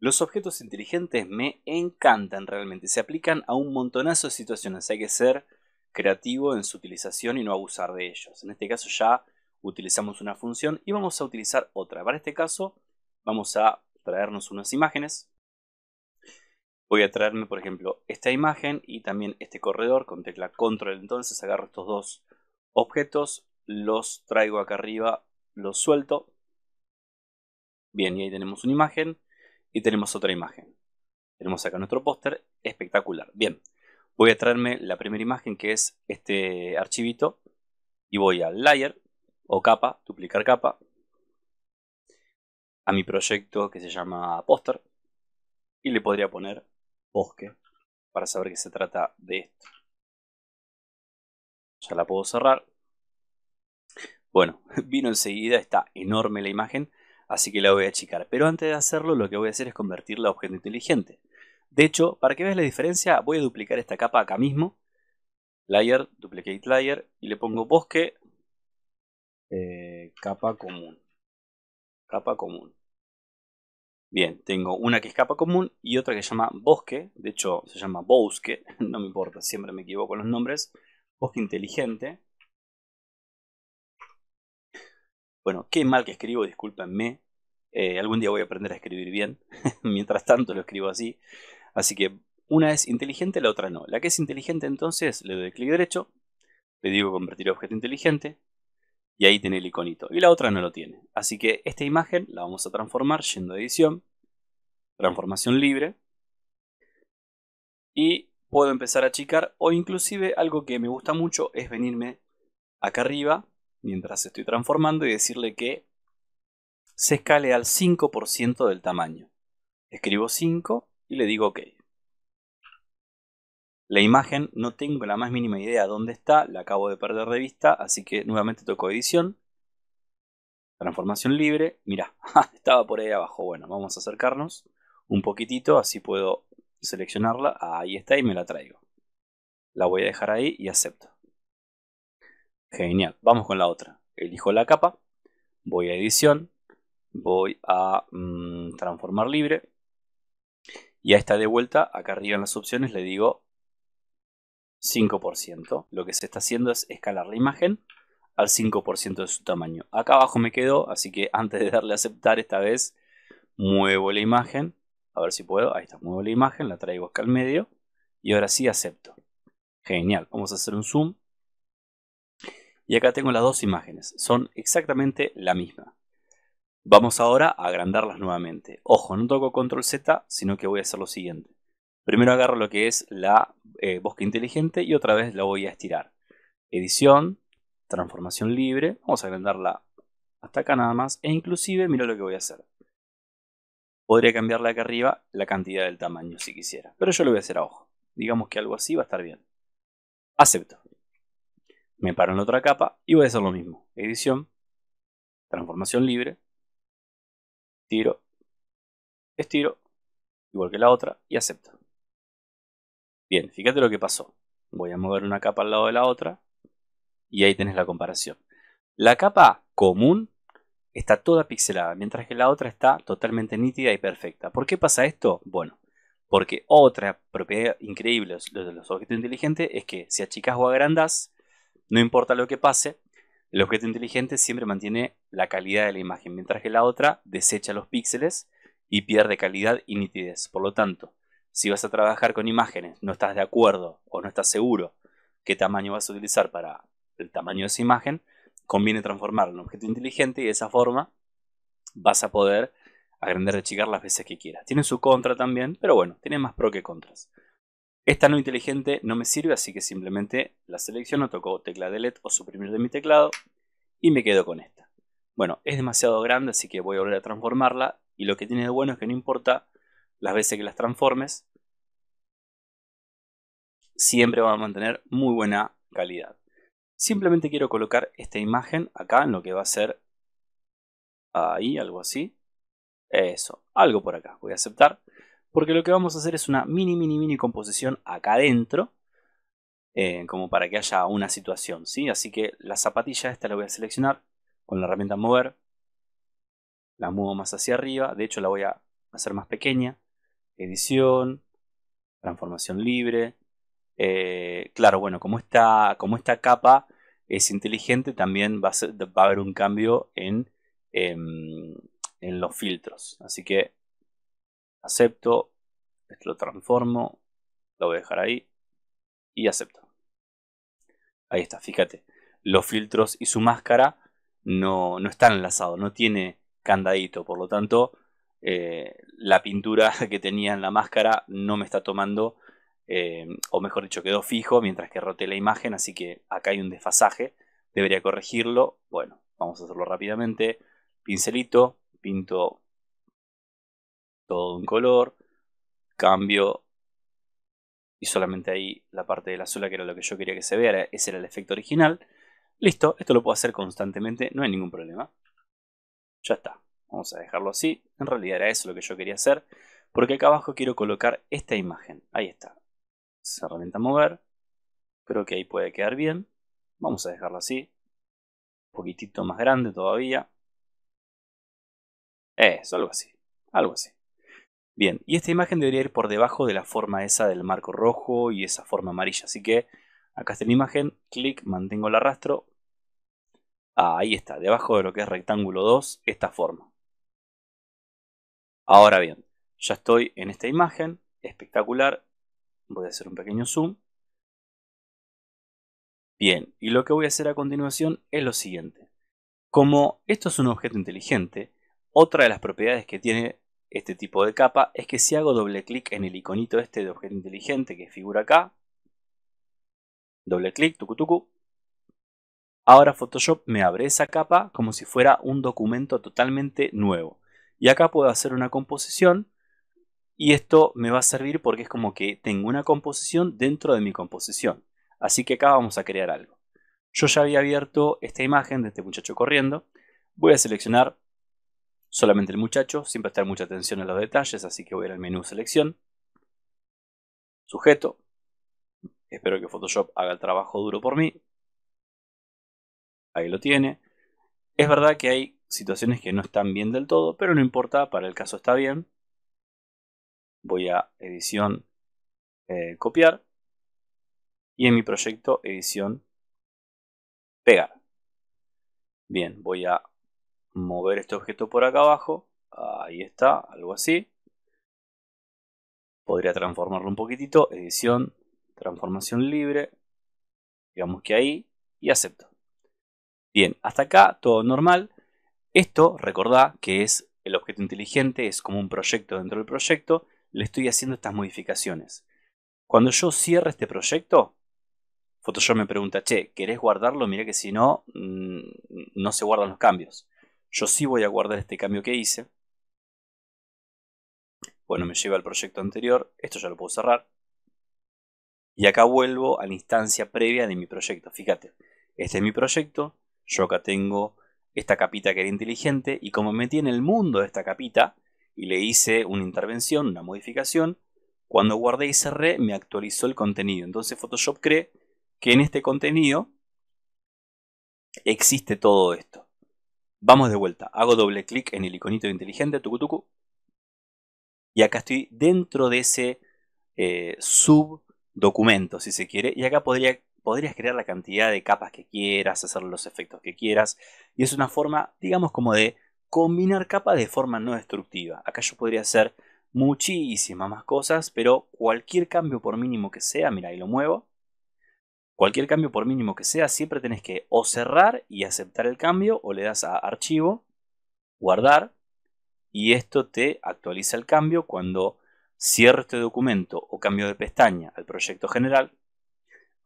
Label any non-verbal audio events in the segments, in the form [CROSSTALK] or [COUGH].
Los objetos inteligentes me encantan realmente, se aplican a un montonazo de situaciones, hay que ser creativo en su utilización y no abusar de ellos. En este caso ya utilizamos una función y vamos a utilizar otra. Para este caso vamos a traernos unas imágenes. Voy a traerme por ejemplo esta imagen y también este corredor con tecla control. Entonces agarro estos dos objetos, los traigo acá arriba, los suelto. Bien, y ahí tenemos una imagen y tenemos otra imagen. Tenemos acá nuestro póster espectacular. Bien, voy a traerme la primera imagen que es este archivito y voy al layer o capa, duplicar capa, a mi proyecto que se llama póster y le podría poner bosque para saber que se trata de esto. Ya la puedo cerrar. Bueno, [LAUGHS] vino enseguida, está enorme la imagen así que la voy a achicar. Pero antes de hacerlo, lo que voy a hacer es convertirla a objeto inteligente. De hecho, para que veas la diferencia, voy a duplicar esta capa acá mismo. Layer, duplicate layer, y le pongo bosque, eh, capa común. Capa común. Bien, tengo una que es capa común y otra que se llama bosque. De hecho, se llama bosque, [LAUGHS] no me importa, siempre me equivoco con los nombres. Bosque inteligente. Bueno, qué mal que escribo, discúlpenme. Eh, algún día voy a aprender a escribir bien. [LAUGHS] Mientras tanto lo escribo así. Así que una es inteligente, la otra no. La que es inteligente entonces le doy clic derecho, le digo convertir a objeto inteligente y ahí tiene el iconito. Y la otra no lo tiene. Así que esta imagen la vamos a transformar yendo a edición, transformación libre y puedo empezar a achicar o inclusive algo que me gusta mucho es venirme acá arriba mientras estoy transformando y decirle que se escale al 5% del tamaño. Escribo 5 y le digo OK. La imagen no tengo la más mínima idea dónde está, la acabo de perder de vista, así que nuevamente toco edición. Transformación libre, mirá, [LAUGHS] estaba por ahí abajo. Bueno, vamos a acercarnos un poquitito, así puedo seleccionarla. Ahí está y me la traigo. La voy a dejar ahí y acepto. Genial, vamos con la otra. Elijo la capa, voy a edición, voy a mm, transformar libre. Y a esta de vuelta, acá arriba en las opciones le digo 5%. Lo que se está haciendo es escalar la imagen al 5% de su tamaño. Acá abajo me quedó, así que antes de darle a aceptar esta vez, muevo la imagen. A ver si puedo, ahí está, muevo la imagen, la traigo acá al medio. Y ahora sí acepto. Genial, vamos a hacer un zoom y acá tengo las dos imágenes, son exactamente la misma. Vamos ahora a agrandarlas nuevamente. Ojo, no toco control Z, sino que voy a hacer lo siguiente. Primero agarro lo que es la eh, bosque inteligente y otra vez la voy a estirar. Edición, transformación libre, vamos a agrandarla hasta acá nada más. E inclusive, mira lo que voy a hacer. Podría cambiarla acá arriba la cantidad del tamaño si quisiera. Pero yo lo voy a hacer a ojo. Digamos que algo así va a estar bien. Acepto me paro en otra capa y voy a hacer lo mismo. Edición, transformación libre, tiro, estiro, igual que la otra, y acepto. Bien, fíjate lo que pasó. Voy a mover una capa al lado de la otra y ahí tenés la comparación. La capa común está toda pixelada, mientras que la otra está totalmente nítida y perfecta. ¿Por qué pasa esto? Bueno, porque otra propiedad increíble de los objetos inteligentes es que si achicas o agrandas, no importa lo que pase, el objeto inteligente siempre mantiene la calidad de la imagen, mientras que la otra desecha los píxeles y pierde calidad y nitidez. Por lo tanto, si vas a trabajar con imágenes, no estás de acuerdo o no estás seguro qué tamaño vas a utilizar para el tamaño de esa imagen, conviene transformarlo en un objeto inteligente y de esa forma vas a poder agrandar y achicar las veces que quieras. Tiene su contra también, pero bueno, tiene más pro que contras. Esta no inteligente no me sirve, así que simplemente la selecciono, toco tecla delete o suprimir de mi teclado y me quedo con esta. Bueno, es demasiado grande, así que voy a volver a transformarla y lo que tiene de bueno es que no importa las veces que las transformes, siempre va a mantener muy buena calidad. Simplemente quiero colocar esta imagen acá en lo que va a ser ahí, algo así. Eso, algo por acá. Voy a aceptar porque lo que vamos a hacer es una mini, mini, mini composición acá adentro, eh, como para que haya una situación, ¿sí? Así que la zapatilla esta la voy a seleccionar con la herramienta mover, la muevo más hacia arriba, de hecho la voy a hacer más pequeña, edición, transformación libre, eh, claro, bueno, como esta, como esta capa es inteligente, también va a, haber un cambio en, en, em, en los filtros, así que acepto, esto lo transformo, lo voy a dejar ahí y acepto. Ahí está, fíjate, los filtros y su máscara no, no están enlazados, no tiene candadito, por lo tanto eh, la pintura [LAUGHS] que tenía en la máscara no me está tomando, eh, o mejor dicho, quedó fijo mientras que roté la imagen, así que acá hay un desfasaje, debería corregirlo, bueno, vamos a hacerlo rápidamente, pincelito, pinto todo un color, cambio y solamente ahí la parte de la sola que era lo que yo quería que se vea, ese era el efecto original. Listo, esto lo puedo hacer constantemente, no hay ningún problema. Ya está, vamos a dejarlo así, en realidad era eso lo que yo quería hacer, porque acá abajo quiero colocar esta imagen, ahí está. Se herramienta mover, creo que ahí puede quedar bien, vamos a dejarlo así, un poquitito más grande todavía. Eso, algo así, algo así. Bien, y esta imagen debería ir por debajo de la forma esa del marco rojo y esa forma amarilla. Así que acá está mi imagen, clic, mantengo el arrastro. Ah, ahí está, debajo de lo que es rectángulo 2, esta forma. Ahora bien, ya estoy en esta imagen, espectacular. Voy a hacer un pequeño zoom. Bien, y lo que voy a hacer a continuación es lo siguiente. Como esto es un objeto inteligente, otra de las propiedades que tiene este tipo de capa es que si hago doble clic en el iconito este de objeto inteligente que figura acá, doble clic, tucu tucu ahora Photoshop me abre esa capa como si fuera un documento totalmente nuevo. Y acá puedo hacer una composición y esto me va a servir porque es como que tengo una composición dentro de mi composición. Así que acá vamos a crear algo. Yo ya había abierto esta imagen de este muchacho corriendo. Voy a seleccionar solamente el muchacho, sin prestar mucha atención a los detalles, así que voy al menú selección, sujeto, espero que Photoshop haga el trabajo duro por mí, ahí lo tiene. Es verdad que hay situaciones que no están bien del todo, pero no importa, para el caso está bien. Voy a edición, eh, copiar, y en mi proyecto edición, pegar. Bien, voy a mover este objeto por acá abajo. Ahí está, algo así. Podría transformarlo un poquitito. Edición, transformación libre. Digamos que ahí. Y acepto. Bien, hasta acá todo normal. Esto, recordá que es el objeto inteligente, es como un proyecto dentro del proyecto. Le estoy haciendo estas modificaciones. Cuando yo cierre este proyecto, Photoshop me pregunta, che, ¿querés guardarlo? Mira que si no, mm, no se guardan los cambios. Yo sí voy a guardar este cambio que hice. Bueno, me lleva al proyecto anterior. Esto ya lo puedo cerrar. Y acá vuelvo a la instancia previa de mi proyecto. Fíjate, este es mi proyecto. Yo acá tengo esta capita que era inteligente. Y como metí en el mundo esta capita y le hice una intervención, una modificación, cuando guardé y cerré me actualizó el contenido. Entonces Photoshop cree que en este contenido existe todo esto. Vamos de vuelta. Hago doble clic en el iconito inteligente, tucu, Y acá estoy dentro de ese eh, subdocumento, si se quiere. Y acá podrías crear la cantidad de capas que quieras, hacer los efectos que quieras. Y es una forma, digamos, como de combinar capas de forma no destructiva. Acá yo podría hacer muchísimas más cosas, pero cualquier cambio por mínimo que sea, mira, y lo muevo, Cualquier cambio, por mínimo que sea, siempre tenés que o cerrar y aceptar el cambio, o le das a archivo, guardar, y esto te actualiza el cambio cuando cierro este documento o cambio de pestaña al proyecto general.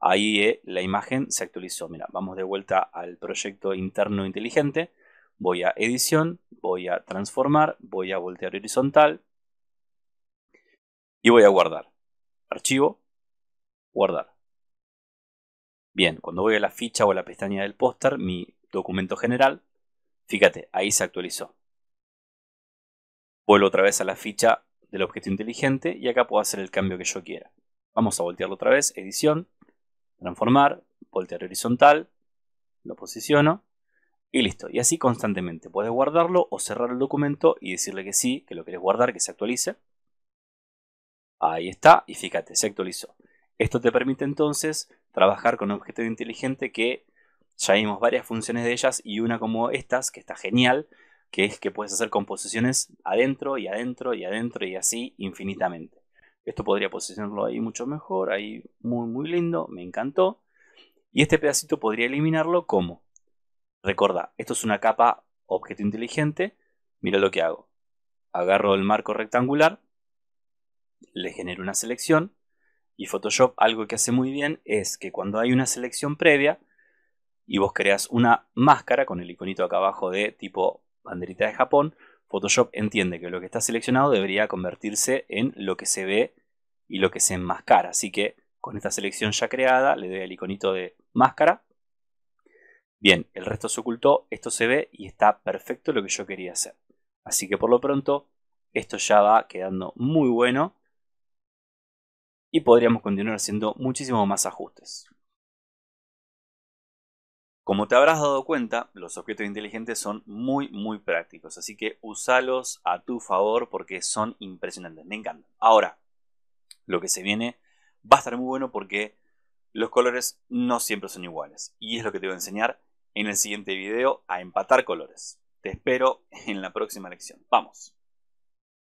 Ahí eh, la imagen se actualizó. Mira, vamos de vuelta al proyecto interno inteligente. Voy a edición, voy a transformar, voy a voltear horizontal y voy a guardar. Archivo, guardar. Bien, cuando voy a la ficha o a la pestaña del póster, mi documento general, fíjate, ahí se actualizó. Vuelvo otra vez a la ficha del objeto inteligente y acá puedo hacer el cambio que yo quiera. Vamos a voltearlo otra vez, edición, transformar, voltear horizontal, lo posiciono y listo. Y así constantemente. Puedes guardarlo o cerrar el documento y decirle que sí, que lo querés guardar, que se actualice. Ahí está y fíjate, se actualizó. Esto te permite entonces trabajar con un objeto inteligente que ya vimos varias funciones de ellas y una como estas, que está genial, que es que puedes hacer composiciones adentro y adentro y adentro y así infinitamente. Esto podría posicionarlo ahí mucho mejor, ahí muy muy lindo, me encantó. Y este pedacito podría eliminarlo como, recuerda, esto es una capa objeto inteligente, mira lo que hago. Agarro el marco rectangular, le genero una selección, y Photoshop algo que hace muy bien es que cuando hay una selección previa y vos creas una máscara con el iconito acá abajo de tipo banderita de Japón, Photoshop entiende que lo que está seleccionado debería convertirse en lo que se ve y lo que se enmascara. Así que con esta selección ya creada le doy al iconito de máscara. Bien, el resto se ocultó, esto se ve y está perfecto lo que yo quería hacer. Así que por lo pronto esto ya va quedando muy bueno y podríamos continuar haciendo muchísimos más ajustes. Como te habrás dado cuenta, los objetos inteligentes son muy muy prácticos, así que usalos a tu favor porque son impresionantes, me encantan. Ahora, lo que se viene va a estar muy bueno porque los colores no siempre son iguales y es lo que te voy a enseñar en el siguiente video a empatar colores. Te espero en la próxima lección. ¡Vamos!